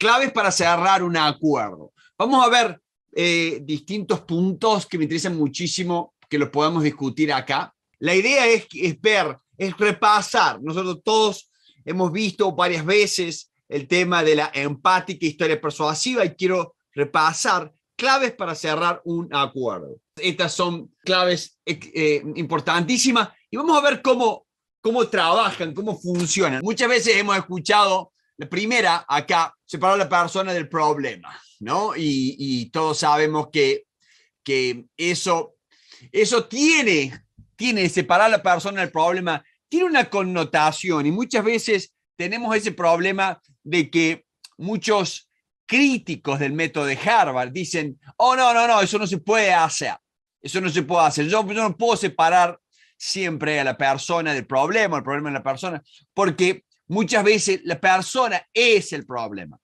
claves para cerrar un acuerdo. Vamos a ver eh, distintos puntos que me interesan muchísimo que los podamos discutir acá. La idea es, ver, es repasar. Nosotros todos hemos visto varias veces el tema de la empática historia persuasiva y quiero repasar claves para cerrar un acuerdo. Estas son claves eh, eh, importantísimas y vamos a ver cómo, cómo trabajan, cómo funcionan. Muchas veces hemos escuchado, la primera acá, separar a la persona del problema, ¿no? Y, todos sabemos que, que eso, eso tiene, tiene separar la persona del problema, tiene una connotación y muchas veces tenemos ese problema de que muchos críticos del método de Harvard dicen, oh, no, no, no, eso no se puede hacer, eso no se puede hacer, yo, yo no puedo separar siempre a la persona del problema, el problema de la persona, porque Muchas veces la persona es el problema.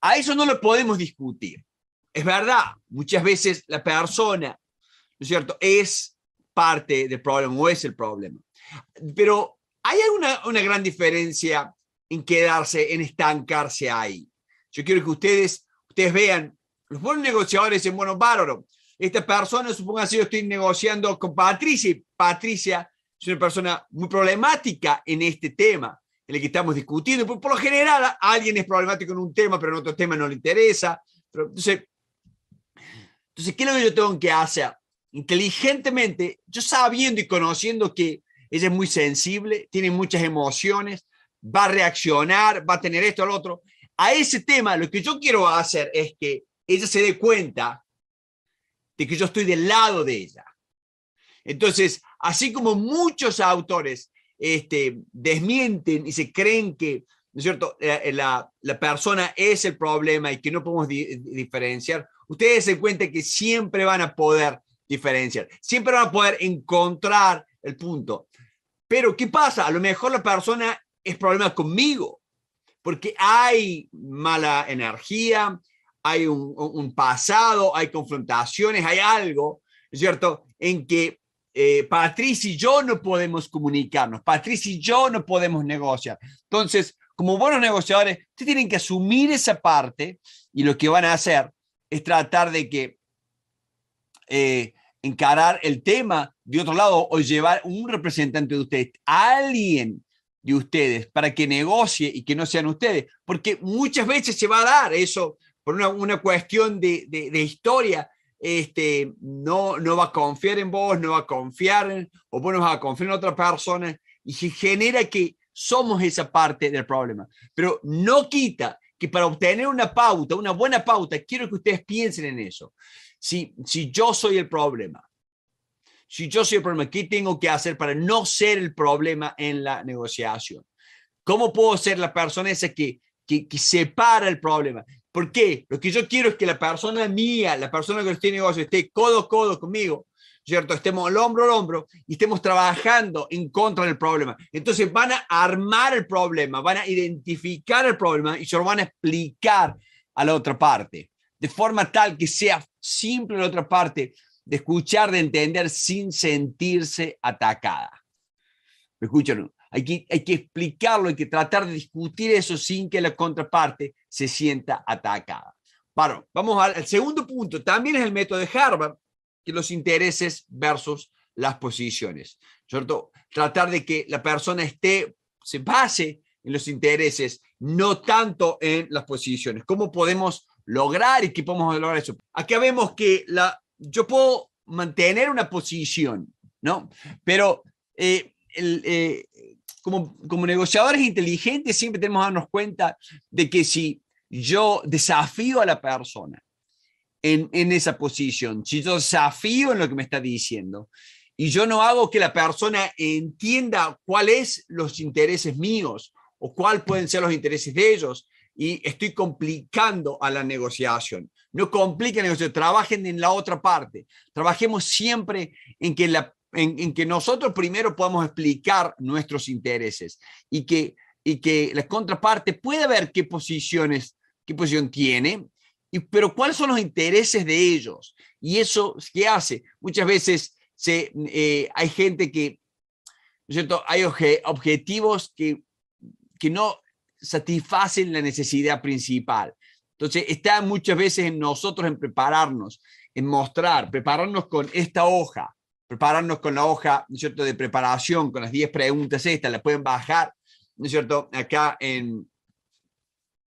A eso no lo podemos discutir. Es verdad, muchas veces la persona, ¿no es cierto?, es parte del problema o es el problema. Pero hay una, una gran diferencia en quedarse, en estancarse ahí. Yo quiero que ustedes, ustedes vean, los buenos negociadores dicen, bueno, bárbaro, esta persona, supongan si yo estoy negociando con Patricia, y Patricia es una persona muy problemática en este tema en el que estamos discutiendo. Por, por lo general, alguien es problemático en un tema, pero en otro tema no le interesa. entonces, entonces, ¿qué es lo que yo tengo que hacer? Inteligentemente, yo sabiendo y conociendo que ella es muy sensible, tiene muchas emociones, va a reaccionar, va a tener esto al otro. A ese tema, lo que yo quiero hacer es que ella se dé cuenta de que yo estoy del lado de ella. Entonces, así como muchos autores este, desmienten y se creen que, es cierto?, eh, eh, la, persona es el problema y que no podemos diferenciar, ustedes se cuenta que siempre van a poder diferenciar, siempre van a poder encontrar el punto. Pero, ¿qué pasa? A lo mejor la persona es problema conmigo, porque hay mala energía, hay un, pasado, hay confrontaciones, hay algo, es ¿cierto?, en que eh, y yo no podemos comunicarnos, Patricia y yo no podemos negociar. Entonces, como buenos negociadores, ustedes tienen que asumir esa parte y lo que van a hacer es tratar de que eh, encarar el tema de otro lado o llevar un representante de ustedes, alguien de ustedes, para que negocie y que no sean ustedes, porque muchas veces se va a dar eso por una, cuestión de historia este, no, no va a confiar en vos, no va a confiar, en, o bueno, no a confiar en otra persona, y se genera que somos esa parte del problema. Pero no quita que para obtener una pauta, una buena pauta, quiero que ustedes piensen en eso. Si, si yo soy el problema, si yo soy el problema, ¿qué tengo que hacer para no ser el problema en la negociación? ¿Cómo puedo ser la persona esa que, que, que separa el problema? ¿Por qué? Lo que yo quiero es que la persona mía, la persona que tiene negocio, esté codo a codo conmigo, ¿cierto? Estemos al hombro al hombro y estemos trabajando en contra del problema. Entonces van a armar el problema, van a identificar el problema y se lo van a explicar a la otra parte, de forma tal que sea simple la otra parte de escuchar, de entender sin sentirse atacada. ¿Me escuchan? hay que explicarlo, hay que tratar de discutir eso sin que la contraparte se sienta atacada. Bueno, vamos al, segundo punto. También es el método de Harvard, que los intereses versus las posiciones, ¿cierto? Tratar de que la persona esté, se base en los intereses, no tanto en las posiciones. ¿Cómo podemos lograr y qué podemos lograr eso? Acá vemos que la, yo puedo mantener una posición, ¿no? Pero eh, eh, como, como negociadores inteligentes siempre tenemos que darnos cuenta de que si yo desafío a la persona en, esa posición, si yo desafío en lo que me está diciendo y yo no hago que la persona entienda cuáles los intereses míos o cuáles pueden ser los intereses de ellos y estoy complicando a la negociación. No compliquen la negociación, trabajen en la otra parte. Trabajemos siempre en que, en que nosotros primero podamos explicar nuestros intereses y que y que la contraparte pueda ver qué posiciones, qué posición tiene, y, pero cuáles son los intereses de ellos. Y eso, ¿qué hace? Muchas veces se, eh, hay gente que, ¿no es cierto? Hay objetivos que, que no satisfacen la necesidad principal. Entonces, está muchas veces en nosotros en prepararnos, en mostrar, prepararnos con esta hoja, prepararnos con la hoja, ¿no es cierto?, de preparación, con las 10 preguntas estas, la pueden bajar ¿no es cierto? Acá en,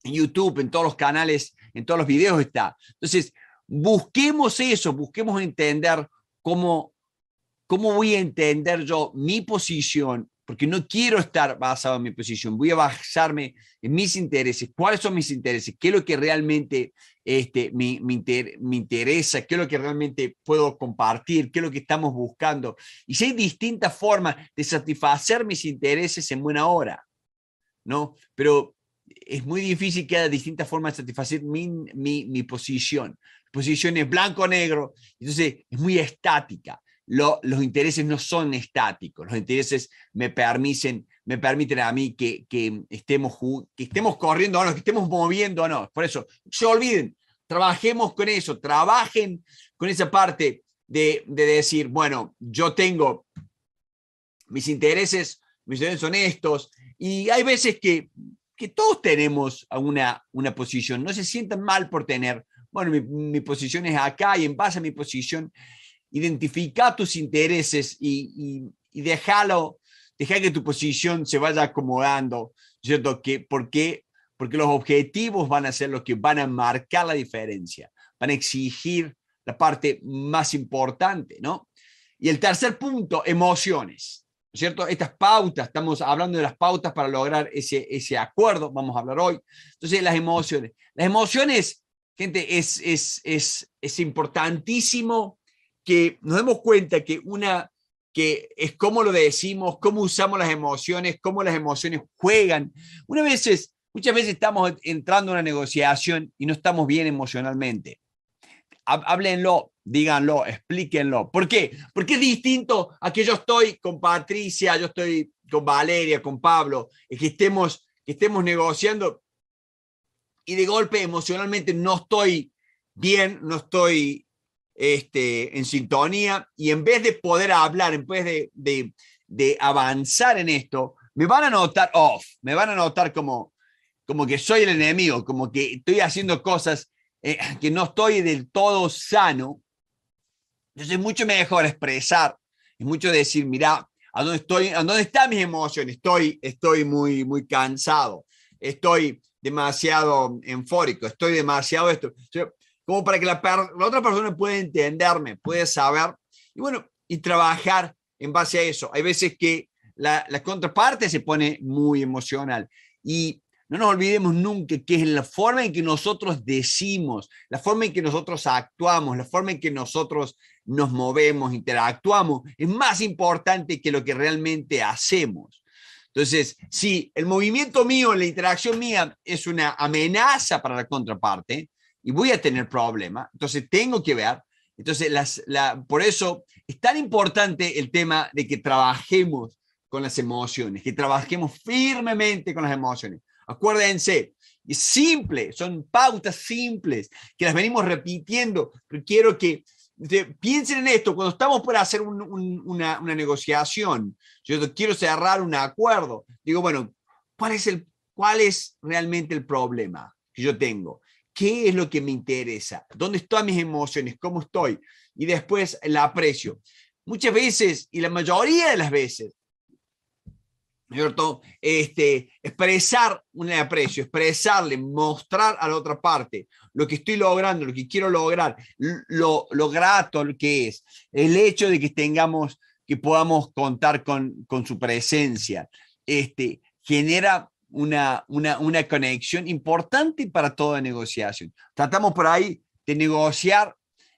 YouTube, en todos los canales, en todos los videos está. Entonces, busquemos eso, busquemos entender cómo, cómo voy a entender yo mi posición, porque no quiero estar basado en mi posición, voy a basarme en mis intereses, cuáles son mis intereses, qué es lo que realmente este, me, me, me interesa, qué es lo que realmente puedo compartir, qué es lo que estamos buscando. Y si hay distintas formas de satisfacer mis intereses en buena hora. ¿no? Pero es muy difícil que haya distintas formas de satisfacer mi, mi, mi posición. Posición es blanco-negro, o entonces es muy estática. los intereses no son estáticos, los intereses me permiten, me permiten a mí que, que estemos, que estemos corriendo o no, que estemos moviendo o no. Por eso, se olviden, trabajemos con eso, trabajen con esa parte de, de decir, bueno, yo tengo mis intereses, mis intereses son estos, y hay veces que, todos tenemos una, una posición, no se sientan mal por tener, bueno, mi, posición es acá y en base a mi posición, identifica tus intereses y, y, déjalo, deja que tu posición se vaya acomodando, ¿cierto? Que, ¿Por qué? Porque los objetivos van a ser los que van a marcar la diferencia, van a exigir la parte más importante, ¿no? Y el tercer punto, emociones. ¿cierto? Estas pautas, estamos hablando de las pautas para lograr ese, ese acuerdo, vamos a hablar hoy. Entonces, las emociones. Las emociones, gente, es, es, es, es importantísimo que nos demos cuenta que una que es cómo lo decimos, cómo usamos las emociones, cómo las emociones juegan. Una veces, muchas veces estamos entrando en una negociación y no estamos bien emocionalmente. Háblenlo, díganlo, explíquenlo. ¿Por qué? Porque es distinto a que yo estoy con Patricia, yo estoy con Valeria, con Pablo, que estemos, que estemos negociando y de golpe emocionalmente no estoy bien, no estoy este, en sintonía y en vez de poder hablar, en vez de, avanzar en esto, me van a notar off, me van a notar como, como que soy el enemigo, como que estoy haciendo cosas eh, que no estoy del todo sano entonces es mucho mejor expresar, es mucho decir, mira, ¿a dónde estoy? ¿A dónde están mis emociones? Estoy, estoy muy, muy cansado, estoy demasiado enfórico, estoy demasiado esto. Como para que la, otra persona pueda entenderme, pueda saber, y bueno, y trabajar en base a eso. Hay veces que la, la contraparte se pone muy emocional. Y no nos olvidemos nunca que es la forma en que nosotros decimos, la forma en que nosotros actuamos, la forma en que nosotros nos movemos, interactuamos, es más importante que lo que realmente hacemos. Entonces, si el movimiento mío, la interacción mía es una amenaza para la contraparte y voy a tener problemas, entonces tengo que ver. Entonces, por eso es tan importante el tema de que trabajemos con las emociones, que trabajemos firmemente con las emociones. Acuérdense, es simple, son pautas simples que las venimos repitiendo, pero quiero que piensen en esto, cuando estamos por hacer una, negociación, yo quiero cerrar un acuerdo, digo, bueno, ¿cuál es, ¿cuál es realmente el problema que yo tengo? ¿Qué es lo que me interesa? ¿Dónde están mis emociones? ¿Cómo estoy? Y después la aprecio. Muchas veces, y la mayoría de las veces, ¿cierto? Este, expresar un aprecio, expresarle, mostrar a la otra parte lo que estoy logrando, lo que quiero lograr, lo, grato que es, el hecho de que tengamos, que podamos contar con, su presencia, este, genera una, una, una conexión importante para toda negociación. Tratamos por ahí de negociar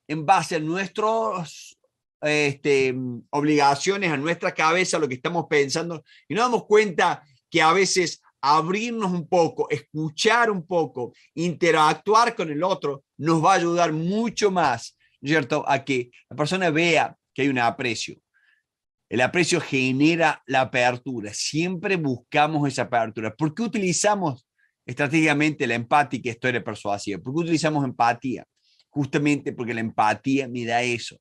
en base a nuestros este, obligaciones a nuestra cabeza, lo que estamos pensando, y nos damos cuenta que a veces abrirnos un poco, escuchar un poco, interactuar con el otro, nos va a ayudar mucho más, ¿cierto? A que la persona vea que hay un aprecio. El aprecio genera la apertura. Siempre buscamos esa apertura. ¿Por qué utilizamos estratégicamente la empática historia persuasiva? ¿Por qué utilizamos empatía? justamente porque la empatía me da eso,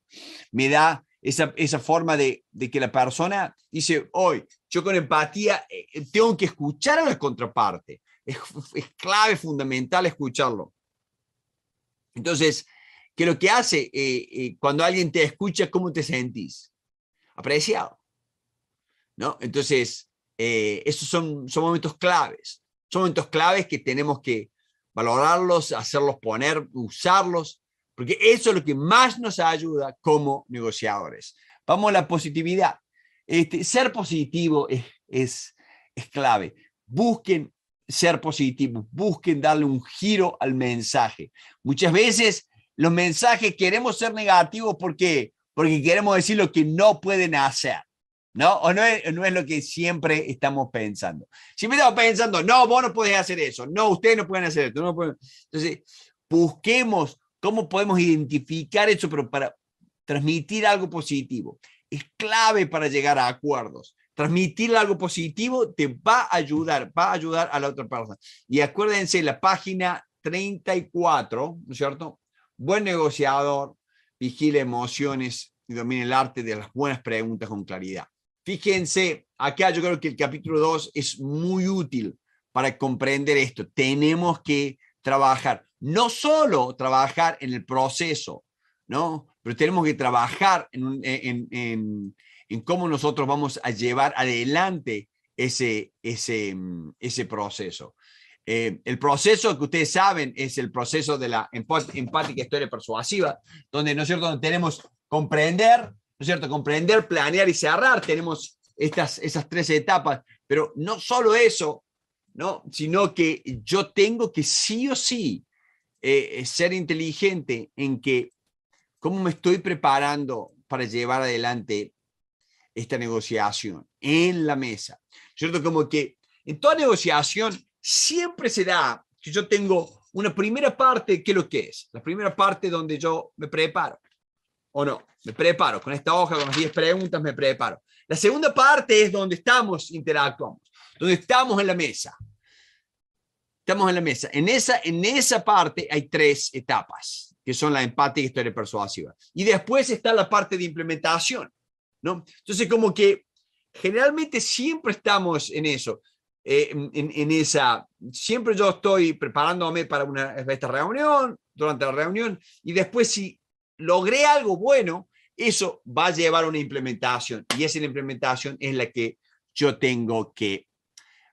me da esa, esa forma de, de, que la persona dice, hoy, yo con empatía eh, eh, tengo que escuchar a la contraparte, es, clave, fundamental escucharlo. Entonces, que lo que hace eh, cuando alguien te escucha, ¿cómo te sentís? Apreciado. ¿No? Entonces, esos son, son momentos claves. Son momentos claves que tenemos que valorarlos, hacerlos poner, usarlos, porque eso es lo que más nos ayuda como negociadores. Vamos a la positividad. Este, ser positivo es, es, es clave. Busquen ser positivos, busquen darle un giro al mensaje. Muchas veces los mensajes queremos ser negativos porque, porque queremos decir lo que no pueden hacer. ¿No? O no es, no es lo que siempre estamos pensando. Siempre estamos pensando, no, vos no podés hacer eso, no, ustedes no pueden hacer esto. No pueden... Entonces, busquemos cómo podemos identificar eso, pero para transmitir algo positivo. Es clave para llegar a acuerdos. Transmitir algo positivo te va a ayudar, va a ayudar a la otra persona. Y acuérdense, la página 34, ¿no es cierto? Buen negociador, vigila emociones y domina el arte de las buenas preguntas con claridad. Fíjense, acá yo creo que el capítulo 2 es muy útil para comprender esto. Tenemos que trabajar no solo trabajar en el proceso, ¿no? Pero tenemos que trabajar en, eh, cómo nosotros vamos a llevar adelante ese, ese, mm, ese proceso. Eh, el proceso que ustedes saben es el proceso de la empática historia persuasiva, donde, ¿no es cierto?, tenemos comprender, ¿no es cierto?, comprender, planear y cerrar, tenemos estas, esas tres etapas, pero no solo eso, ¿no? sino que yo tengo que sí o sí eh, ser inteligente en que cómo me estoy preparando para llevar adelante esta negociación en la mesa. ¿Cierto? Como que en toda negociación siempre se da que yo tengo una primera parte, ¿qué es lo que es? La primera parte donde yo me preparo. ¿O no? Me preparo. Con esta hoja, con las 10 preguntas, me preparo. La segunda parte es donde estamos, interactuamos, donde estamos en la mesa. Estamos en la mesa. En esa, en esa parte hay tres etapas, que son la empática, historia persuasiva. Y después está la parte de implementación, ¿no? Entonces, como que generalmente siempre estamos en eso. Eh, en, esa, siempre yo estoy preparándome para una, esta reunión, durante la reunión, y después si logré algo bueno, eso va a llevar a una implementación, y esa implementación es la que yo tengo que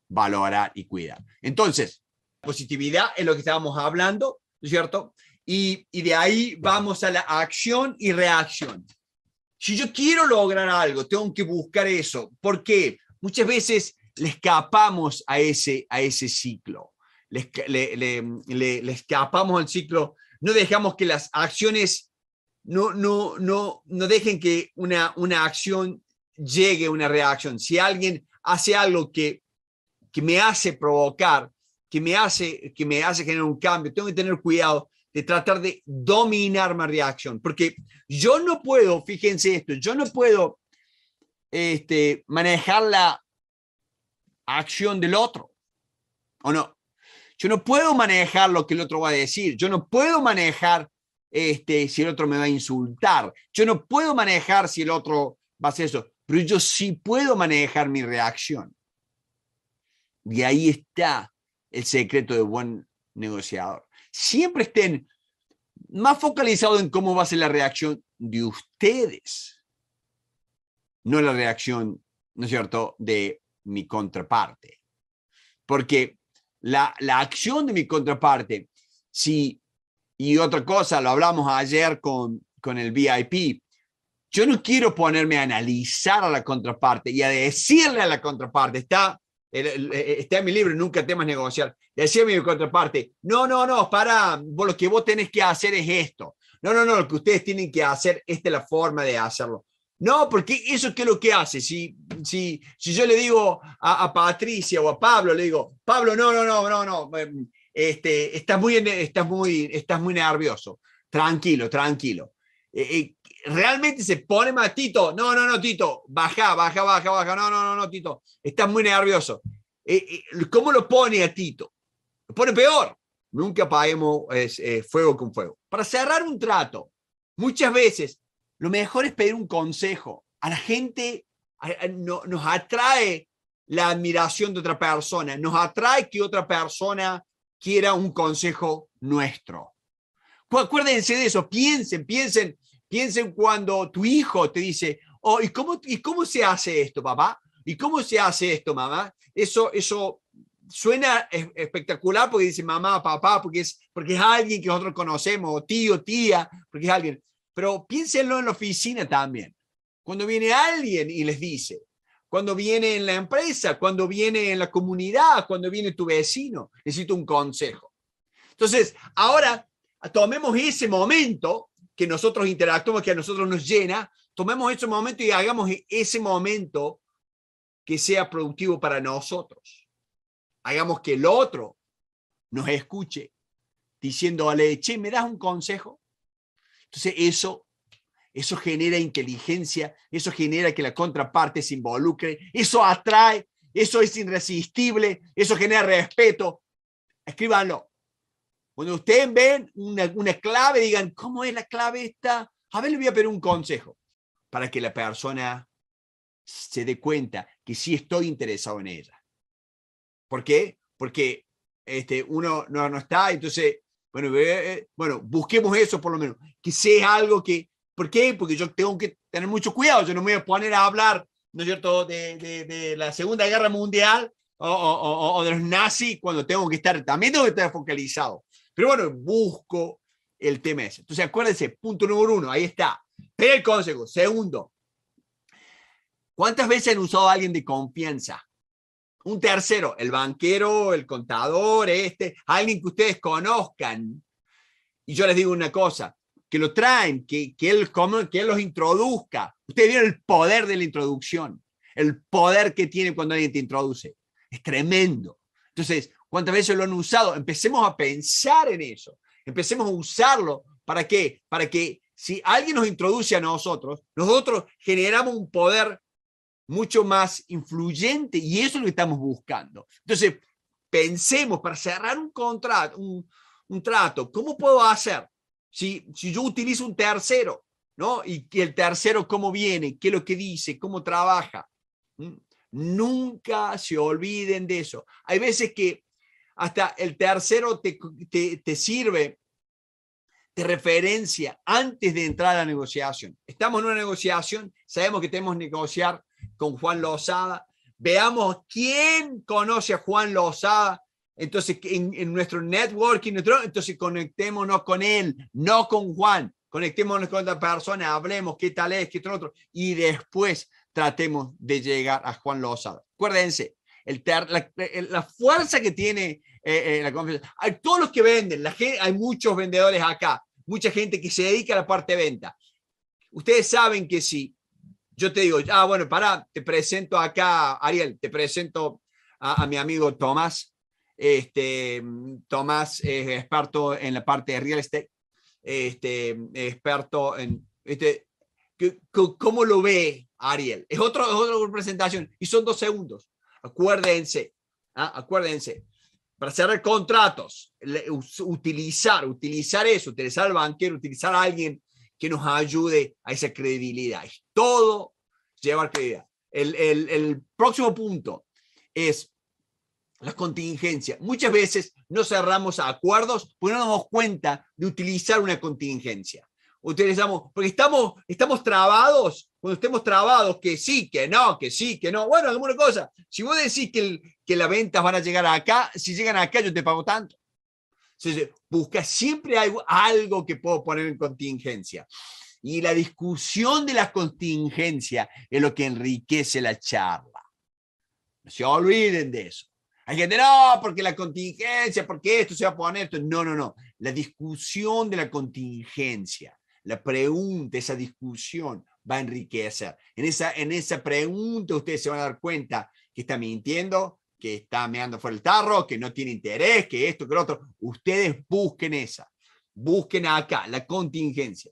valorar y cuidar. Entonces, positividad, es lo que estábamos hablando, ¿cierto? Y, de ahí vamos a la acción y reacción. Si yo quiero lograr algo, tengo que buscar eso, porque muchas veces le escapamos a ese, a ese ciclo, le, escapamos al ciclo, no dejamos que las acciones, no, no, no, no dejen que una, una acción llegue a una reacción. Si alguien hace algo que, que me hace provocar, que me hace, que me hace generar un cambio. Tengo que tener cuidado de tratar de dominar mi reacción, porque yo no puedo, fíjense esto, yo no puedo este, manejar la acción del otro, ¿o no? Yo no puedo manejar lo que el otro va a decir, yo no puedo manejar este, si el otro me va a insultar, yo no puedo manejar si el otro va a hacer eso, pero yo sí puedo manejar mi reacción. Y ahí está el secreto de buen negociador. Siempre estén más focalizados en cómo va a ser la reacción de ustedes, no la reacción, ¿no es cierto?, de mi contraparte. Porque la, la acción de mi contraparte, si, y otra cosa, lo hablamos ayer con, con el VIP, yo no quiero ponerme a analizar a la contraparte y a decirle a la contraparte, está eh, eh, está en mi libro, nunca temas negociar. Decía mi contraparte, no, no, no, para, lo que vos tenés que hacer es esto. No, no, no, lo que ustedes tienen que hacer, esta es la forma de hacerlo. No, porque eso es lo que hace. Si, si, si yo le digo a, Patricia o a Pablo, le digo, Pablo, no, no, no, no, no, em, este, estás, muy, estás, muy, estás muy nervioso, tranquilo, tranquilo. Eh, realmente se pone matito Tito, no, no, no, Tito, baja, baja, baja, baja, no, no, no, no, Tito, estás muy nervioso. Eh, eh, ¿Cómo lo pone a Tito? Lo pone peor. Nunca paguemos eh, fuego con fuego. Para cerrar un trato, muchas veces lo mejor es pedir un consejo. A la gente nos atrae la admiración de otra persona, nos atrae que otra persona quiera un consejo nuestro. Acuérdense de eso, piensen, piensen, Piensen cuando tu hijo te dice, oh, ¿y cómo, ¿y cómo se hace esto, papá? ¿Y cómo se hace esto, mamá? Eso, eso suena espectacular porque dice mamá, papá, porque es, porque es alguien que nosotros conocemos, tío, tía, porque es alguien. Pero piénsenlo en la oficina también. Cuando viene alguien y les dice, cuando viene en la empresa, cuando viene en la comunidad, cuando viene tu vecino, necesito un consejo. Entonces, ahora tomemos ese momento que nosotros interactuemos, que a nosotros nos llena, tomemos ese momento y hagamos ese momento que sea productivo para nosotros. Hagamos que el otro nos escuche diciendo, a che, ¿me das un consejo? Entonces eso, eso genera inteligencia, eso genera que la contraparte se involucre, eso atrae, eso es irresistible, eso genera respeto. Escríbanlo. Cuando ustedes ven una, una clave, digan, ¿cómo es la clave esta? A ver, le voy a pedir un consejo para que la persona se dé cuenta que sí estoy interesado en ella. ¿Por qué? Porque este, uno no, no está, entonces, bueno, eh, bueno, busquemos eso por lo menos, que sea algo que, ¿por qué? Porque yo tengo que tener mucho cuidado, yo no me voy a poner a hablar, ¿no es cierto?, de, de, de la Segunda Guerra Mundial o, o, o, o, de los nazis cuando tengo que estar, también tengo que estar focalizado. Pero bueno, busco el tema ese. Entonces, acuérdense, punto número uno, ahí está. Pero el consejo. Segundo, ¿cuántas veces han usado a alguien de confianza? Un tercero, el banquero, el contador, este, alguien que ustedes conozcan. Y yo les digo una cosa, que lo traen, que, que, él, que él los introduzca. Ustedes vieron el poder de la introducción, el poder que tiene cuando alguien te introduce. Es tremendo. Entonces, ¿Cuántas veces lo han usado? Empecemos a pensar en eso. Empecemos a usarlo. ¿Para qué? Para que si alguien nos introduce a nosotros, nosotros generamos un poder mucho más influyente y eso es lo que estamos buscando. Entonces, pensemos para cerrar un contrato, un, trato, ¿cómo puedo hacer? Si, si yo utilizo un tercero, ¿no? Y que el tercero, ¿cómo viene? ¿Qué es lo que dice? ¿Cómo trabaja? ¿Mm? Nunca se olviden de eso. Hay veces que hasta el tercero te, sirve de referencia antes de entrar a la negociación. Estamos en una negociación, sabemos que tenemos que negociar con Juan Lozada, veamos quién conoce a Juan Lozada, entonces en, nuestro networking, entonces conectémonos con él, no con Juan, conectémonos con otra persona, hablemos qué tal es, qué otro, y después tratemos de llegar a Juan Lozada. Acuérdense, la, fuerza que tiene eh, eh, la confianza. Hay todos los que venden, la gente, hay muchos vendedores acá, mucha gente que se dedica a la parte de venta. Ustedes saben que si yo te digo, ah, bueno, para, te presento acá, Ariel, te presento a, mi amigo Tomás. Este, Tomás es experto en la parte de real estate, este, experto en... Este, ¿Cómo lo ve Ariel? Es, otro, es otra presentación y son dos segundos. Acuérdense, ¿ah? acuérdense, para cerrar contratos, utilizar, utilizar eso, utilizar al banquero, utilizar a alguien que nos ayude a esa credibilidad. todo llevar credibilidad. El, el, el próximo punto es la contingencia. Muchas veces no cerramos acuerdos porque no nos damos cuenta de utilizar una contingencia. Utilizamos, porque estamos, estamos trabados cuando estemos trabados, que sí, que no, que sí, que no. Bueno, alguna cosa. Si vos decís que, que las ventas van a llegar acá, si llegan acá yo te pago tanto. Entonces, busca siempre algo, algo que puedo poner en contingencia. Y la discusión de la contingencia es lo que enriquece la charla. No se olviden de eso. Hay gente, no, porque la contingencia, porque esto se va a poner, esto. No, no, no. La discusión de la contingencia la pregunta, esa discusión va a enriquecer. En esa, en esa pregunta ustedes se van a dar cuenta que está mintiendo, que está meando fuera el tarro, que no tiene interés, que esto, que lo otro. Ustedes busquen esa, busquen acá, la contingencia.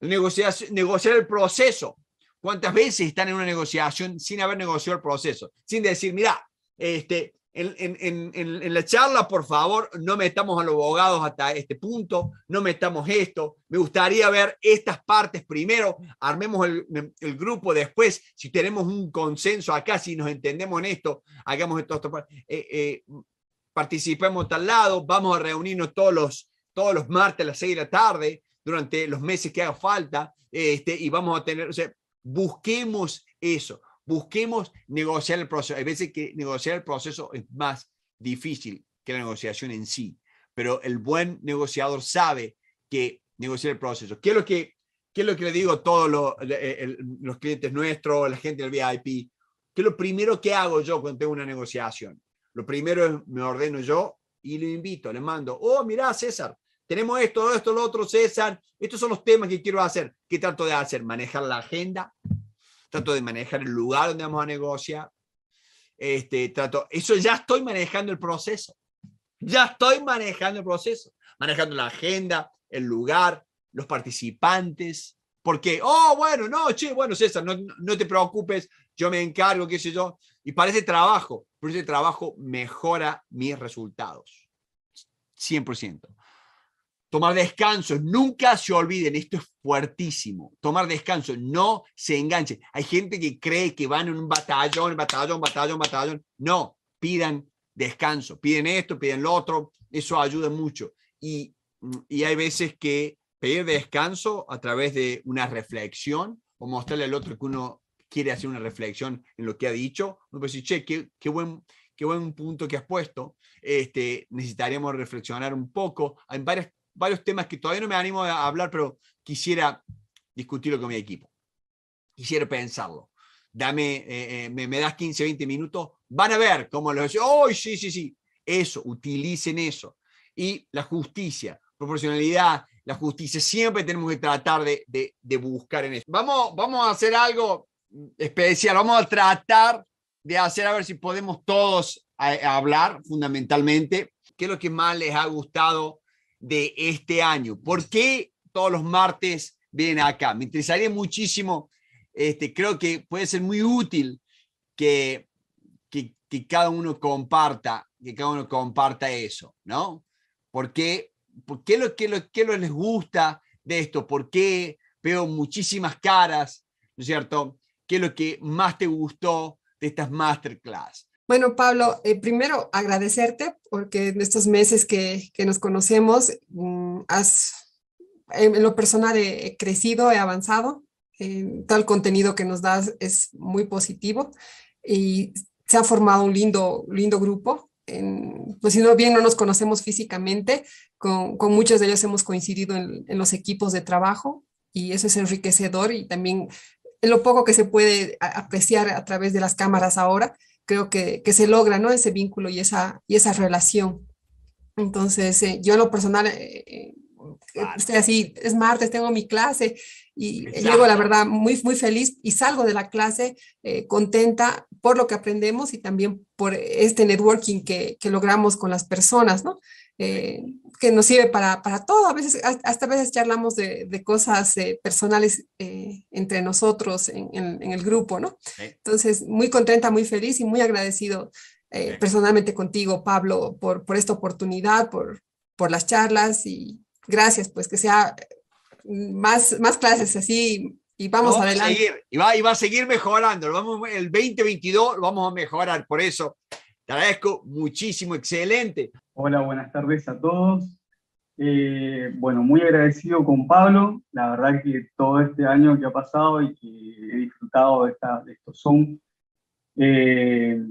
Negociar, negociar el proceso. ¿Cuántas veces están en una negociación sin haber negociado el proceso? Sin decir, mira, este, en, la charla, por favor, no metamos a los abogados hasta este punto, no metamos esto. Me gustaría ver estas partes primero, armemos el, grupo después, si tenemos un consenso acá, si nos entendemos en esto, hagamos esto, eh, eh, participemos tal lado, vamos a reunirnos todos los, todos los martes a las 6 de la tarde, durante los meses que haga falta, este, y vamos a tener, o sea, busquemos eso busquemos negociar el proceso. Hay veces que negociar el proceso es más difícil que la negociación en sí, pero el buen negociador sabe que negociar el proceso. ¿Qué es lo que, qué es lo que le digo a todos los, eh, clientes nuestros, la gente del VIP? ¿Qué es lo primero que hago yo cuando tengo una negociación? Lo primero es me ordeno yo y lo invito, le mando, oh, mirá, César, tenemos esto, esto, lo otro, César, estos son los temas que quiero hacer. ¿Qué trato de hacer? Manejar la agenda, trato de manejar el lugar donde vamos a negociar. Este, trato, eso ya estoy manejando el proceso. Ya estoy manejando el proceso, manejando la agenda, el lugar, los participantes. Porque, oh, bueno, no, che, bueno, César, no, no te preocupes, yo me encargo, qué sé yo. Y parece trabajo, pero ese trabajo mejora mis resultados. 100%. Tomar descanso, nunca se olviden, esto es fuertísimo. Tomar descanso, no se enganchen. Hay gente que cree que van en un batallón, batallón, batallón, batallón. No, pidan descanso, piden esto, piden lo otro, eso ayuda mucho. Y, y hay veces que pedir descanso a través de una reflexión o mostrarle al otro que uno quiere hacer una reflexión en lo que ha dicho, uno puede decir, che, qué, buen, qué buen punto que has puesto, este, necesitaríamos reflexionar un poco. Hay varias varios temas que todavía no me animo a hablar, pero quisiera discutirlo con mi equipo. Quisiera pensarlo. Dame, eh, eh, me, das 15, 20 minutos. Van a ver cómo lo los... ¡Oh, sí, sí, sí! Eso, utilicen eso. Y la justicia, proporcionalidad, la justicia. Siempre tenemos que tratar de, buscar en eso. Vamos, vamos a hacer algo especial. Vamos a tratar de hacer a ver si podemos todos eh, hablar fundamentalmente. ¿Qué es lo que más les ha gustado de este año. ¿Por qué todos los martes vienen acá? Me interesaría muchísimo, este, creo que puede ser muy útil que, que, cada uno comparta, que cada uno comparta eso, ¿no? ¿Por qué, qué lo, que les gusta de esto? ¿Por qué veo muchísimas caras, ¿no es cierto? ¿Qué es lo que más te gustó de estas masterclass? Bueno, Pablo, eh, primero agradecerte porque en estos meses que, que nos conocemos mm, has, en lo personal he, crecido, he avanzado, eh, todo el contenido que nos das es muy positivo y se ha formado un lindo, lindo grupo. pues si no bien no nos conocemos físicamente, con, con muchos de ellos hemos coincidido en, en los equipos de trabajo y eso es enriquecedor y también lo poco que se puede apreciar a través de las cámaras ahora creo que, se logra, ¿no? Ese vínculo y esa, y esa relación. Entonces, eh, yo en lo personal, eh, eh, estoy así, es martes, tengo mi clase y llego, la verdad, muy, muy feliz y salgo de la clase contenta por lo que aprendemos y también por este networking que, que logramos con las personas, ¿no? Eh, que nos sirve para, para, todo. A veces, hasta veces charlamos de, de cosas eh, personales eh, entre nosotros en, en, el grupo, ¿no? Entonces, muy contenta, muy feliz y muy agradecido personalmente contigo, Pablo, por, por esta oportunidad, por, por las charlas y gracias, pues que sea mm, más, más clases así y vamos, adelante. A seguir, y, va, y va a seguir mejorando. Vamos, el 2022 lo vamos a mejorar, por eso agradezco muchísimo, excelente. Hola, buenas tardes a todos. Eh, bueno, muy agradecido con Pablo. La verdad que todo este año que ha pasado y que he disfrutado de, estos Zoom, eh,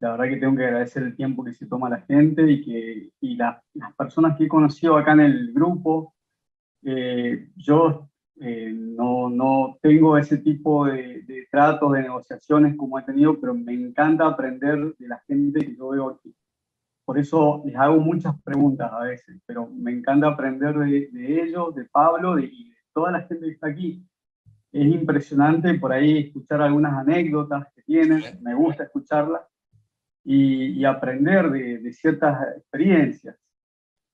la verdad que tengo que agradecer el tiempo que se toma la gente y, que, y las personas que he conocido acá en el grupo. Eh, yo eh, no, no tengo ese tipo de, tratos, de negociaciones como he tenido, pero me encanta aprender de la gente que yo veo aquí. Por eso les hago muchas preguntas a veces, pero me encanta aprender de, ellos, de Pablo de, y de toda la gente que está aquí. Es impresionante por ahí escuchar algunas anécdotas que tienen, me gusta escucharlas y, aprender de, ciertas experiencias.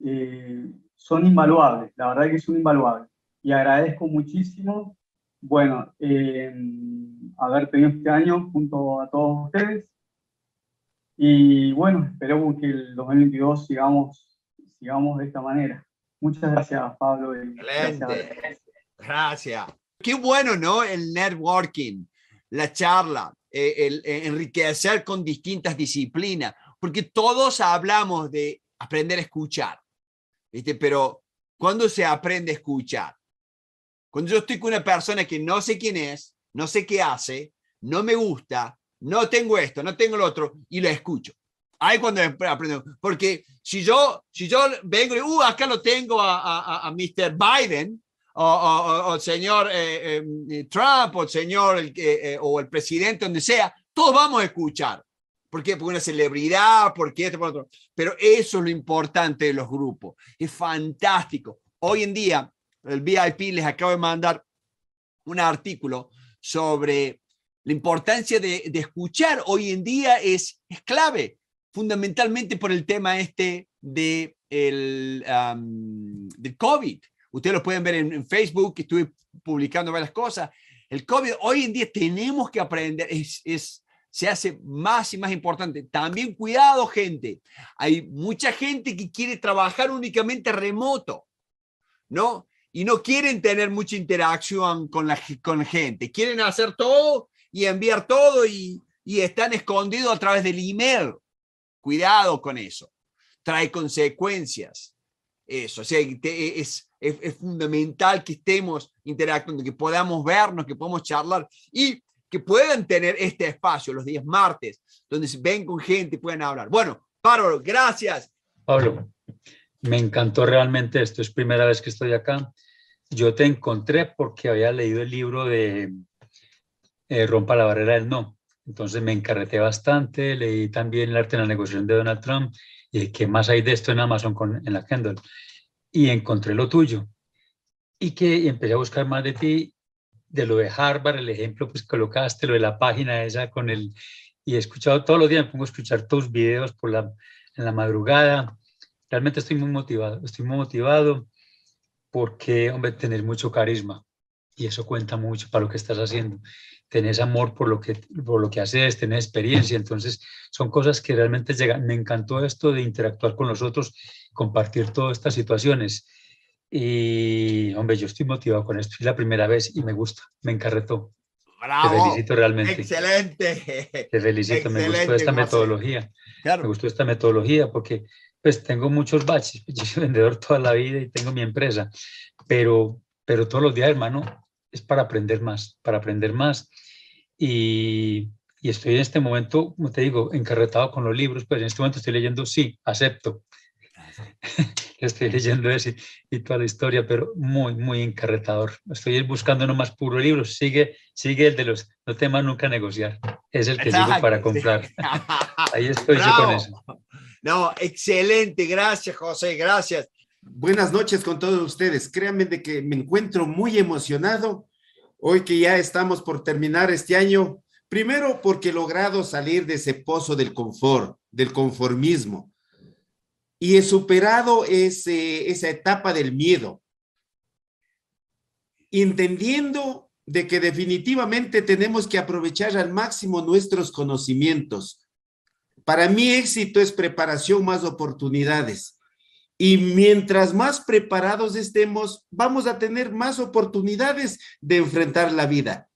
Eh, son invaluables, la verdad es que son invaluables y agradezco muchísimo. Bueno, eh, haber tenido este año junto a todos ustedes. Y bueno, esperemos que el 2022 sigamos, sigamos de esta manera. Muchas gracias, Pablo. Excelente. Gracias. Qué bueno, ¿no? El networking, la charla, eh, el, eh, enriquecer con distintas disciplinas, porque todos hablamos de aprender a escuchar, ¿viste? Pero ¿cuándo se aprende a escuchar? Cuando yo estoy con una persona que no sé quién es, no sé qué hace, no me gusta, no tengo esto, no tengo lo otro, y lo escucho. Ahí cuando aprendo. Porque si yo, si yo vengo y, uh, acá lo tengo a, a, Mr. Biden, o, el señor eh, eh, eh, Trump, o el señor o el presidente, donde sea, todos vamos a escuchar. ¿Por qué? Porque una celebridad, porque esto, por otro. Pero eso es lo importante de los grupos. Es fantástico. Hoy en día, el VIP, les acabo de mandar un artículo sobre la importancia de, escuchar hoy en día es, es, clave, fundamentalmente por el tema este de el, del COVID. Ustedes lo pueden ver en, Facebook, estuve publicando varias cosas. El COVID hoy en día tenemos que aprender, es, es, se hace más y más importante. También cuidado, gente. Hay mucha gente que quiere trabajar únicamente remoto, ¿no? y no quieren tener mucha interacción con la con gente. Quieren hacer todo y enviar todo y, y están escondidos a través del email. Cuidado con eso. Trae consecuencias. Eso, o sea, e, es, es, fundamental que estemos interactuando, que podamos vernos, que podamos charlar y que puedan tener este espacio los días martes, donde se ven con gente y puedan hablar. Bueno, Pablo, gracias. Pablo me encantó realmente esto, es primera vez que estoy acá. Yo te encontré porque había leído el libro de eh, Rompa la barrera del no. Entonces me encarreté bastante, leí también el arte en la negociación de Donald Trump y qué más hay de esto en Amazon con, en la Kendall. Y encontré lo tuyo. Y que empecé a buscar más de ti, de lo de Harvard, el ejemplo pues, que colocaste, lo de la página esa con el... Y he escuchado todos los días, me pongo a escuchar tus videos por la, en la madrugada Realmente estoy muy motivado, estoy muy motivado porque, hombre, tener mucho carisma y eso cuenta mucho para lo que estás haciendo. Tenés amor por lo que, por lo que haces, tener experiencia, entonces son cosas que realmente llegan. Me encantó esto de interactuar con los otros, compartir todas estas situaciones. Y, hombre, yo estoy motivado con esto. Es la primera vez y me gusta, me encarretó. Te felicito realmente. Excelente. Te felicito, me gustó esta metodología. Me gustó esta metodología porque pues tengo muchos baches, pues, yo soy vendedor toda la vida y tengo mi empresa, pero, pero todos los días, hermano, es para aprender más, para aprender más. Y, estoy en este momento, como te digo, encarretado con los libros, pues en este momento estoy leyendo, sí, acepto. estoy leyendo ese y toda la historia, pero muy, muy encarretador. Estoy buscando nomás puro libro. Sigue, sigue el de los no temas nunca negociar. Es el que Exacto. para comprar. Ahí estoy con eso. No, excelente, gracias José, gracias. Buenas noches con todos ustedes. Créanme de que me encuentro muy emocionado hoy que ya estamos por terminar este año. Primero porque he logrado salir de ese pozo del confort, del conformismo. Y he superado esa etapa del miedo, entendiendo de que definitivamente tenemos que aprovechar al máximo nuestros conocimientos, para mí éxito es preparación más oportunidades. Y mientras más preparados estemos, vamos a tener más oportunidades de enfrentar la vida.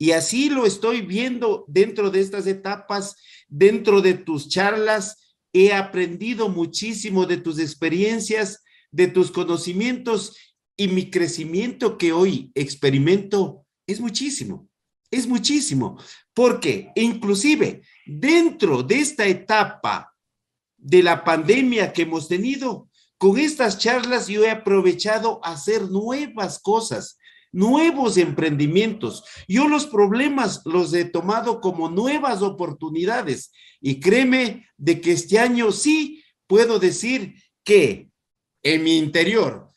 Y así lo estoy viendo dentro de estas etapas, dentro de tus charlas. He aprendido muchísimo de tus experiencias, de tus conocimientos y mi crecimiento que hoy experimento es muchísimo, es muchísimo, porque inclusive dentro de esta etapa de la pandemia que hemos tenido, con estas charlas yo he aprovechado a hacer nuevas cosas, nuevos emprendimientos. Yo los problemas los he tomado como nuevas oportunidades y créeme de que este año sí puedo decir que en mi interior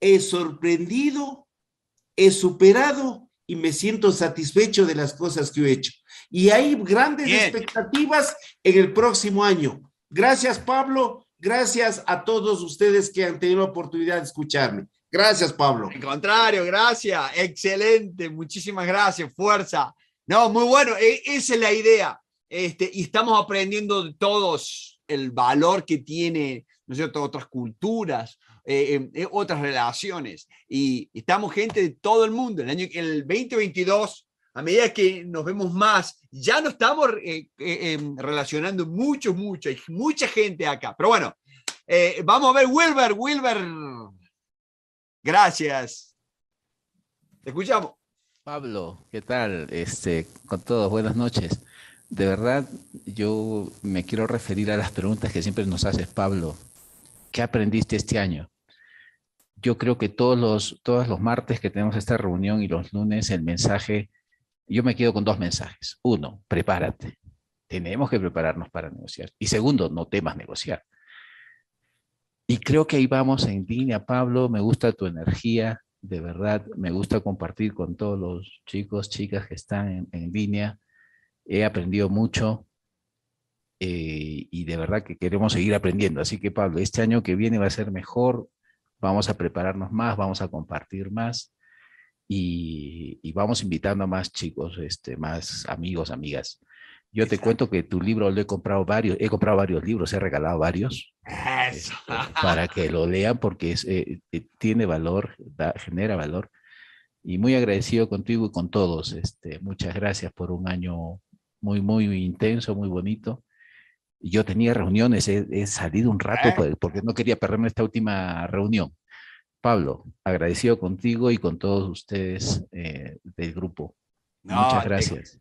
he sorprendido, he superado y me siento satisfecho de las cosas que he hecho y hay grandes expectativas en el próximo año. Gracias, Pablo. Gracias a todos ustedes que han tenido la oportunidad de escucharme. Gracias, Pablo. en contrario, gracias. Excelente. Muchísimas gracias. Fuerza. No, muy bueno. E, esa es la idea. Este, y estamos aprendiendo de todos el valor que tiene, ¿no es otras culturas, eh, em, eh, otras relaciones. Y estamos gente de todo el mundo. El año el 2022 a medida que nos vemos más, ya no estamos eh, eh, eh, relacionando mucho, mucho, hay mucha gente acá. Pero bueno, vamos a ver, Wilber, Wilber. Gracias. Te escuchamos. Pablo, ¿qué tal? Este, con todos, buenas noches. De verdad, yo me quiero referir a las preguntas que siempre nos haces, Pablo. ¿Qué aprendiste este año? Yo creo que todos los, todos los martes que tenemos esta reunión y los lunes, el mensaje yo me quedo con dos mensajes. Uno, prepárate. Tenemos que prepararnos para negociar. Y segundo, no temas negociar. Y creo que ahí vamos en línea, Pablo. Me gusta tu energía, de verdad. Me gusta compartir con todos los chicos, chicas que están en, línea. He aprendido mucho eh, y de verdad que queremos seguir aprendiendo. Así que, Pablo, este año que viene va a ser mejor. Vamos a prepararnos más, vamos a compartir más y, vamos invitando a más chicos, este, más amigos, amigas. Yo te cuento que tu libro lo he comprado varios, he comprado varios libros, he regalado varios este, para que lo lean porque eh, eh, tiene valor, genera valor. Y muy agradecido contigo y con todos. Este, muchas gracias por un año muy, muy intenso, muy bonito. Yo tenía reuniones, he, salido un rato ah. porque no quería perderme esta última reunión. Pablo, agradecido contigo y con todos ustedes eh, del grupo. Muchas gracias.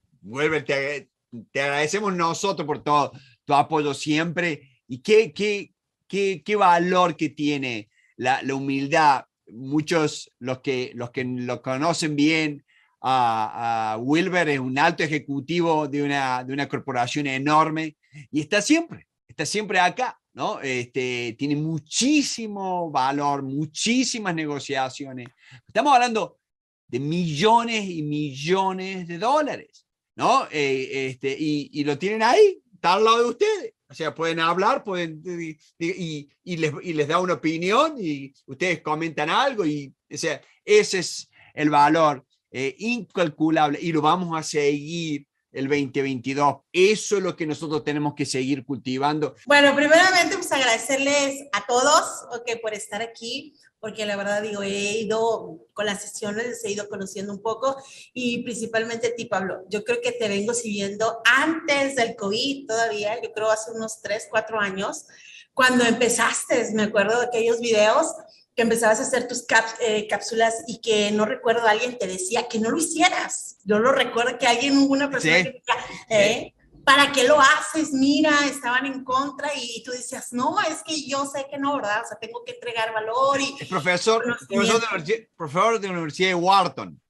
Te, te, agradecemos nosotros por todo tu apoyo siempre y qué, qué, qué, qué valor que tiene la, humildad. Muchos, los que, los que lo conocen bien, a, a, Wilber es un alto ejecutivo de una, de una corporación enorme y está siempre, está siempre acá ¿no? Este, tiene muchísimo valor, muchísimas negociaciones. Estamos hablando de millones y millones de dólares, ¿no? Eh, este, y, y, lo tienen ahí, está al lado de ustedes. O sea, pueden hablar, pueden, y, y, y les, da una opinión y ustedes comentan algo y, o sea, ese es el valor eh, incalculable y lo vamos a seguir el 2022. Eso es lo que nosotros tenemos que seguir cultivando. Bueno, primeramente, pues agradecerles a todos que por estar aquí, porque la verdad digo, he ido con las sesiones, he ido conociendo un poco y principalmente a ti, Pablo. Yo creo que te vengo siguiendo antes del COVID todavía, yo creo hace unos 3, 4 años, cuando empezaste, me acuerdo de aquellos videos que empezabas a hacer tus eh, cápsulas y que no recuerdo, alguien te decía que no lo hicieras. Yo lo recuerdo que alguien, una persona decía, eh, ¿para qué lo haces? Mira, estaban en contra y tú decías, no, es que yo sé que no, ¿verdad? O sea, tengo que entregar valor y... El profesor, profesor, de, la Universidad de Wharton.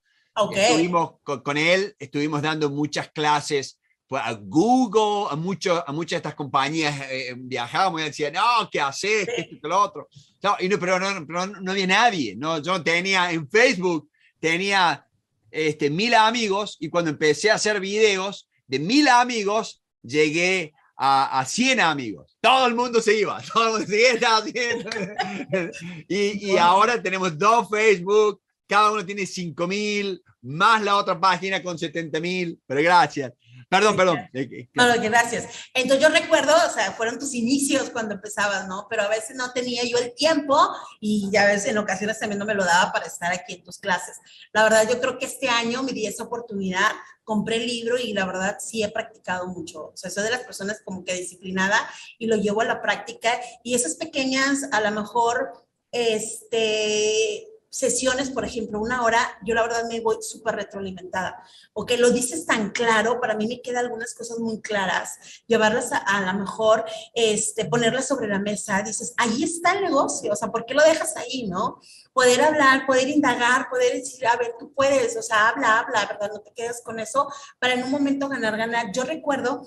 Estuvimos con él, estuvimos dando muchas clases pues, a Google, a, a muchas de estas compañías eh, eh, viajábamos y decían, no, ¿qué haces? ¿Qué lo otro? No, y no, pero, no, no, había nadie. No, yo tenía en Facebook, tenía este, mil amigos y cuando empecé a hacer videos de mil amigos, llegué a, a 100 amigos. Todo el mundo se iba. Todo el mundo se iba, y, y ahora tenemos dos Facebook, cada uno tiene 5 mil, más la otra página con 70 mil, pero gracias. Perdón, perdón. No, eh, no, gracias. Entonces yo recuerdo, o sea, fueron tus inicios cuando empezabas, ¿no? Pero a veces no tenía yo el tiempo y ya a veces en ocasiones también no me lo daba para estar aquí en tus clases. La verdad, yo creo que este año me di esa oportunidad, compré el libro y la verdad sí he practicado mucho. O sea, soy de las personas como que disciplinada y lo llevo a la práctica y esas pequeñas, a lo mejor, este sesiones, por ejemplo, una hora, yo la verdad me voy súper retroalimentada. porque lo dices tan claro, para mí me quedan algunas cosas muy claras, llevarlas a, a lo mejor, este, ponerlas sobre la mesa, dices, ahí está el negocio, o sea, ¿por qué lo dejas ahí, no? Poder hablar, poder indagar, poder decir, a ver, tú puedes, o sea, habla, habla, ¿verdad? No te quedas con eso para en un momento ganar, ganar. Yo recuerdo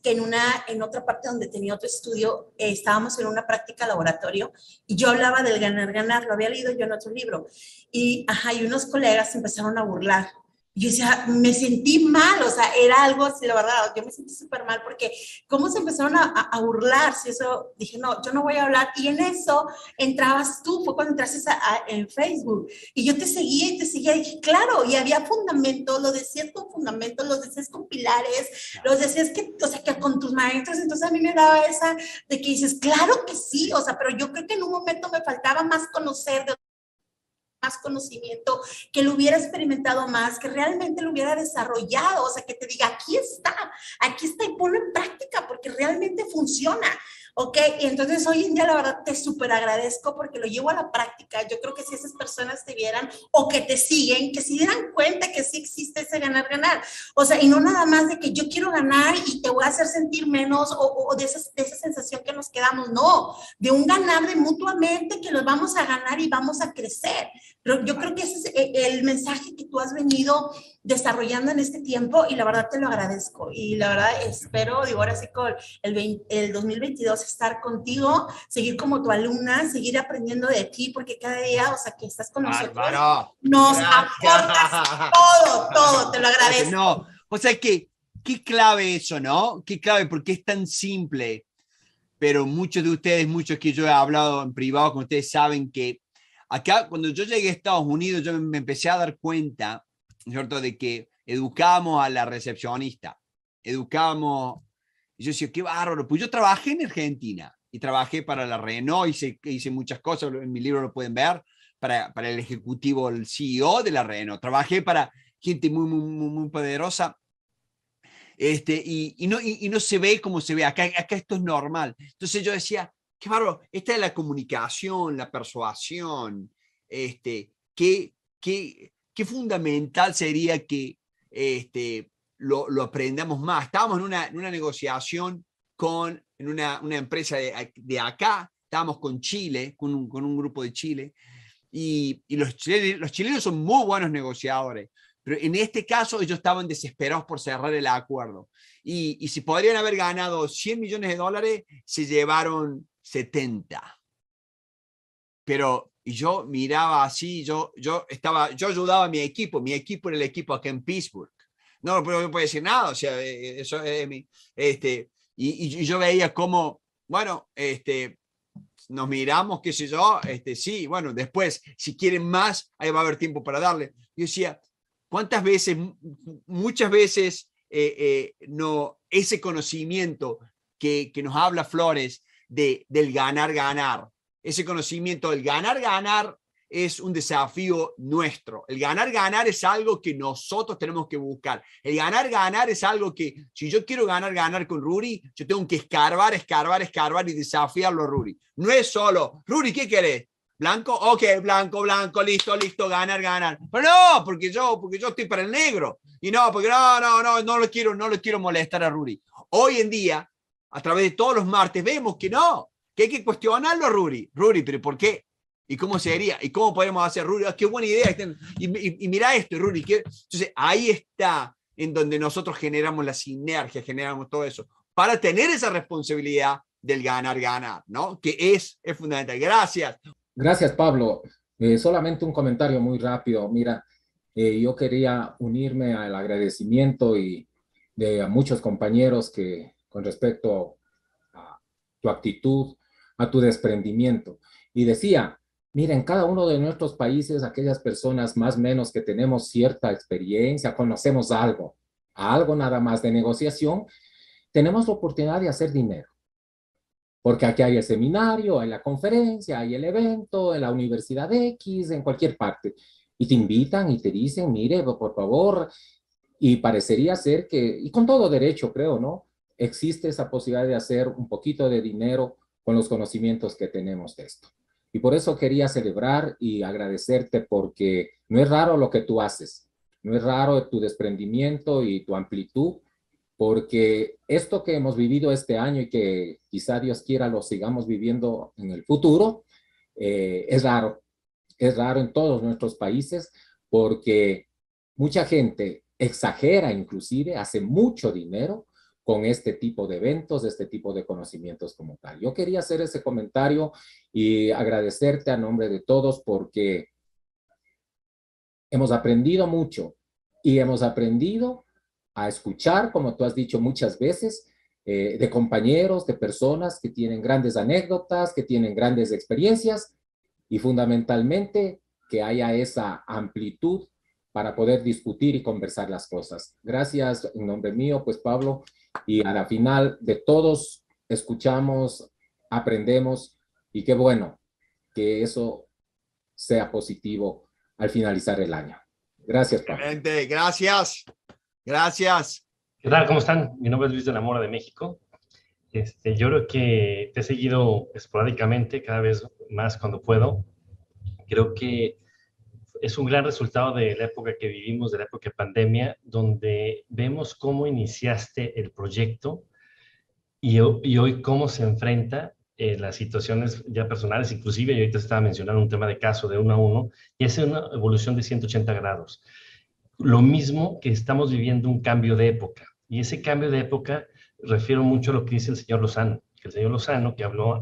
que en, una, en otra parte donde tenía otro estudio, eh, estábamos en una práctica laboratorio y yo hablaba del ganar, ganar, lo había leído yo en otro libro. Y, ajá, y unos colegas empezaron a burlar yo sea, me sentí mal, o sea, era algo así, la verdad, yo me sentí súper mal porque cómo se empezaron a, a, Si eso, dije, no, yo no voy a hablar. Y en eso entrabas tú, fue cuando entraste en Facebook. Y yo te seguía y te seguía, y dije, claro, y había fundamento, lo decías con fundamento, los decías con pilares, los decías que, o sea, que con tus maestros, entonces a mí me daba esa de que dices, claro que sí, o sea, pero yo creo que en un momento me faltaba más conocer de más conocimiento, que lo hubiera experimentado más, que realmente lo hubiera desarrollado, o sea, que te diga, aquí está, aquí está y ponlo en práctica porque realmente funciona. ¿ok? Y entonces hoy en día la verdad te súper agradezco porque lo llevo a la práctica. Yo creo que si esas personas te vieran o que te siguen, que si dieran cuenta que sí existe ese ganar-ganar. O sea, y no nada más de que yo quiero ganar y te voy a hacer sentir menos o, de, de esa sensación que nos quedamos, no, de un ganar de mutuamente que los vamos a ganar y vamos a crecer. Pero yo creo que ese es eh, el mensaje que tú has venido desarrollando en este tiempo y la verdad te lo agradezco y la verdad espero, digo, ahora sí con el, el 2022 estar contigo, seguir como tu alumna, seguir aprendiendo de ti porque cada día, o sea, que estás con nosotros, nos aportas todo, todo, te lo agradezco. o sea que, qué clave eso, ¿no? Qué clave, porque es tan simple, pero muchos de ustedes, muchos que yo he hablado en privado con ustedes saben que acá, cuando yo llegué a Estados Unidos, yo me empecé a dar cuenta ¿no es cierto?, de que educamos a la recepcionista, educamos... yo decía, qué bárbaro, pues yo trabajé en Argentina y trabajé para la Renault, hice, hice muchas cosas, en mi libro lo pueden ver, para, para el ejecutivo, el CEO de la Renault, trabajé para gente muy, muy, muy poderosa. Este, y, y no, y, no se ve como se ve, acá, acá esto es normal. Entonces yo decía, qué bárbaro, esta es la comunicación, la persuasión, este, que, que qué fundamental sería que este, lo, aprendamos más. Estábamos en una, negociación con una, empresa de, acá, estábamos con Chile, con un, grupo de Chile, y, los, chilenos, son muy buenos negociadores, pero en este caso ellos estaban desesperados por cerrar el acuerdo. Y, y si podrían haber ganado 100 millones de dólares, se llevaron 70. Pero, y yo miraba así, yo, yo, estaba, yo ayudaba a mi equipo, mi equipo era el equipo acá en Pittsburgh. No, pero no puede decir nada, o sea, eh, eso es mi, este, y, yo veía cómo, bueno, este, nos miramos, qué sé yo, este, sí, bueno, después, si quieren más, ahí va a haber tiempo para darle. Yo decía, ¿cuántas veces, muchas veces, eh, eh, no, ese conocimiento que, que nos habla Flores de, del ganar, ganar, ese conocimiento, el ganar, ganar es un desafío nuestro. El ganar, ganar es algo que nosotros tenemos que buscar. El ganar, ganar es algo que, si yo quiero ganar, ganar con Ruri, yo tengo que escarbar, escarbar, escarbar y desafiarlo a Ruri. No es solo, Ruri, ¿qué querés? ¿Blanco? Ok, blanco, blanco, listo, listo, ganar, ganar. Pero no, porque yo, porque yo estoy para el negro. Y no, porque no, no, no, no lo quiero, no lo quiero molestar a Ruri. Hoy en día, a través de todos los martes, vemos que no, que hay que cuestionarlo a Ruri. Ruri, pero ¿por qué? ¿Y cómo sería? ¿Y cómo podemos hacer, Ruri? Ah, ¡Qué buena idea! Este, y, mira esto, Ruri. Entonces, ahí está en donde nosotros generamos la sinergia, generamos todo eso, para tener esa responsabilidad del ganar, ganar, ¿no? Que es, es fundamental. Gracias. Gracias, Pablo. Eh, solamente un comentario muy rápido. Mira, eh, yo quería unirme al agradecimiento y de muchos compañeros que con respecto a tu actitud a tu desprendimiento. Y decía, miren, cada uno de nuestros países, aquellas personas más o menos que tenemos cierta experiencia, conocemos algo, algo nada más de negociación, tenemos la oportunidad de hacer dinero. Porque aquí hay el seminario, hay la conferencia, hay el evento, en la universidad X, en cualquier parte. Y te invitan y te dicen, mire, por favor, y parecería ser que, y con todo derecho creo, ¿no? Existe esa posibilidad de hacer un poquito de dinero con los conocimientos que tenemos de esto. Y por eso quería celebrar y agradecerte porque no es raro lo que tú haces, no es raro tu desprendimiento y tu amplitud, porque esto que hemos vivido este año y que quizá Dios quiera lo sigamos viviendo en el futuro, eh, es raro, es raro en todos nuestros países porque mucha gente exagera inclusive, hace mucho dinero con este tipo de eventos, este tipo de conocimientos como tal. Yo quería hacer ese comentario y agradecerte a nombre de todos porque hemos aprendido mucho y hemos aprendido a escuchar, como tú has dicho muchas veces, eh, de compañeros, de personas que tienen grandes anécdotas, que tienen grandes experiencias y fundamentalmente que haya esa amplitud para poder discutir y conversar las cosas. Gracias en nombre mío, pues Pablo, y a la final de todos escuchamos, aprendemos y qué bueno que eso sea positivo al finalizar el año. Gracias, Pablo. gracias. Gracias. ¿Qué tal? ¿Cómo están? Mi nombre es Luis de la Mora de México. Este, yo creo que te he seguido esporádicamente cada vez más cuando puedo. Creo que es un gran resultado de la época que vivimos, de la época de pandemia, donde vemos cómo iniciaste el proyecto y, hoy cómo se enfrenta eh, las situaciones ya personales, inclusive yo ahorita estaba mencionando un tema de caso de uno a uno, y es una evolución de 180 grados. Lo mismo que estamos viviendo un cambio de época, y ese cambio de época refiero mucho a lo que dice el señor Lozano, que el señor Lozano, que habló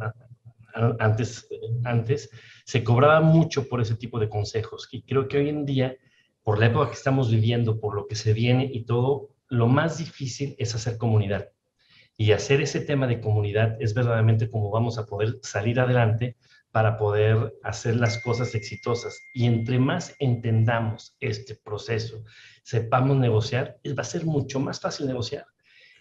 antes, eh, antes se cobraba mucho por ese tipo de consejos. Y creo que hoy en día, por la época que estamos viviendo, por lo que se viene y todo, lo más difícil es hacer comunidad. Y hacer ese tema de comunidad es verdaderamente como vamos a poder salir adelante para poder hacer las cosas exitosas. Y entre más entendamos este proceso, sepamos negociar, va a ser mucho más fácil negociar.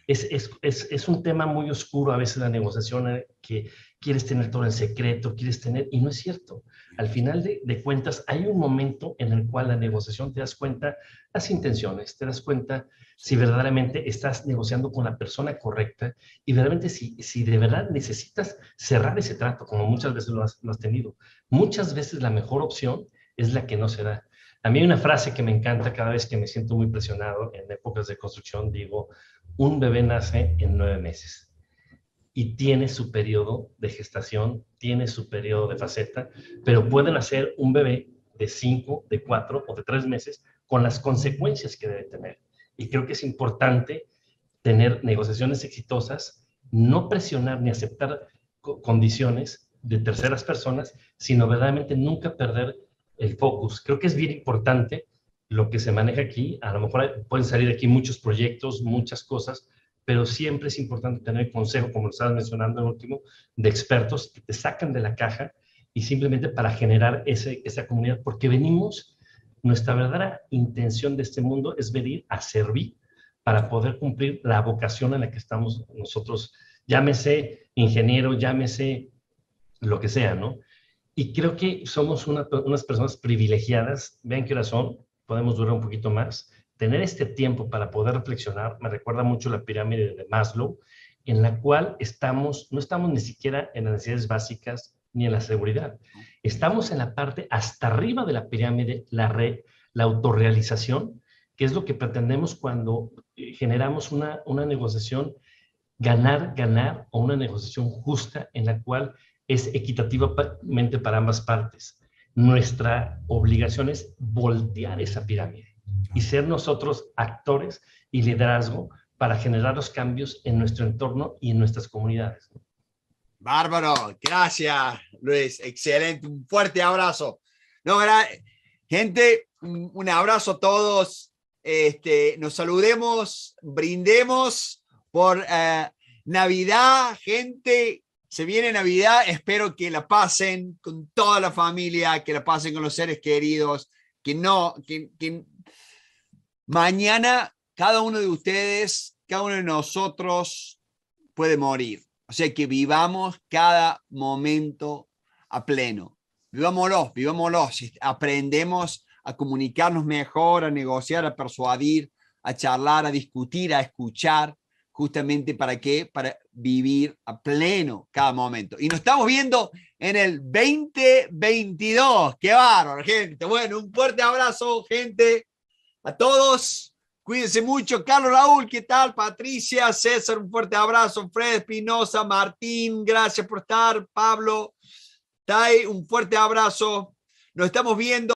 Es, es un tema muy oscuro a veces la negociación eh, que quieres tener todo en secreto, quieres tener, y no es cierto. Al final de, cuentas, hay un momento en el cual la negociación te das cuenta las intenciones, te das cuenta si verdaderamente estás negociando con la persona correcta y verdaderamente si, si de verdad necesitas cerrar ese trato, como muchas veces lo has, lo has tenido. Muchas veces la mejor opción es la que no se da. A mí hay una frase que me encanta cada vez que me siento muy presionado en épocas de construcción, digo, un bebé nace en nueve meses y tiene su periodo de gestación, tiene su periodo de faceta, pero pueden hacer un bebé de 5, de 4 o de 3 meses con las consecuencias que debe tener. Y creo que es importante tener negociaciones exitosas, no presionar ni aceptar condiciones de terceras personas, sino verdaderamente nunca perder el focus. Creo que es bien importante lo que se maneja aquí. A lo mejor pueden salir aquí muchos proyectos, muchas cosas, pero siempre es importante tener consejo, como lo estabas mencionando en último, de expertos que te sacan de la caja y simplemente para generar esa comunidad, porque venimos, nuestra verdadera intención de este mundo es venir a servir para poder cumplir la vocación en la que estamos nosotros, llámese ingeniero, llámese lo que sea, ¿no? Y creo que somos unas personas privilegiadas, vean qué hora son, podemos durar un poquito más, tener este tiempo para poder reflexionar me recuerda mucho la pirámide de Maslow, en la cual estamos, no estamos ni siquiera en las necesidades básicas ni en la seguridad. Estamos en la parte hasta arriba de la pirámide, la, red, la autorrealización, que es lo que pretendemos cuando eh, generamos una, una negociación ganar, ganar o una negociación justa en la cual es equitativamente para ambas partes. Nuestra obligación es voltear esa pirámide y ser nosotros actores y liderazgo para generar los cambios en nuestro entorno y en nuestras comunidades. Bárbaro, gracias Luis, excelente, un fuerte abrazo. No, gente, un abrazo a todos, este, nos saludemos, brindemos por eh, Navidad, gente, se viene Navidad, espero que la pasen con toda la familia, que la pasen con los seres queridos, que no, que, que Mañana cada uno de ustedes, cada uno de nosotros puede morir. O sea que vivamos cada momento a pleno. Vivámoslo, vivámoslo. aprendemos a comunicarnos mejor, a negociar, a persuadir, a charlar, a discutir, a escuchar, justamente para qué? Para vivir a pleno cada momento. Y nos estamos viendo en el 2022. ¡Qué bárbaro, gente! Bueno, un fuerte abrazo, gente a todos. Cuídense mucho. Carlos Raúl, ¿qué tal? Patricia, César, un fuerte abrazo. Fred Espinosa, Martín, gracias por estar. Pablo, Tai, un fuerte abrazo. Nos estamos viendo.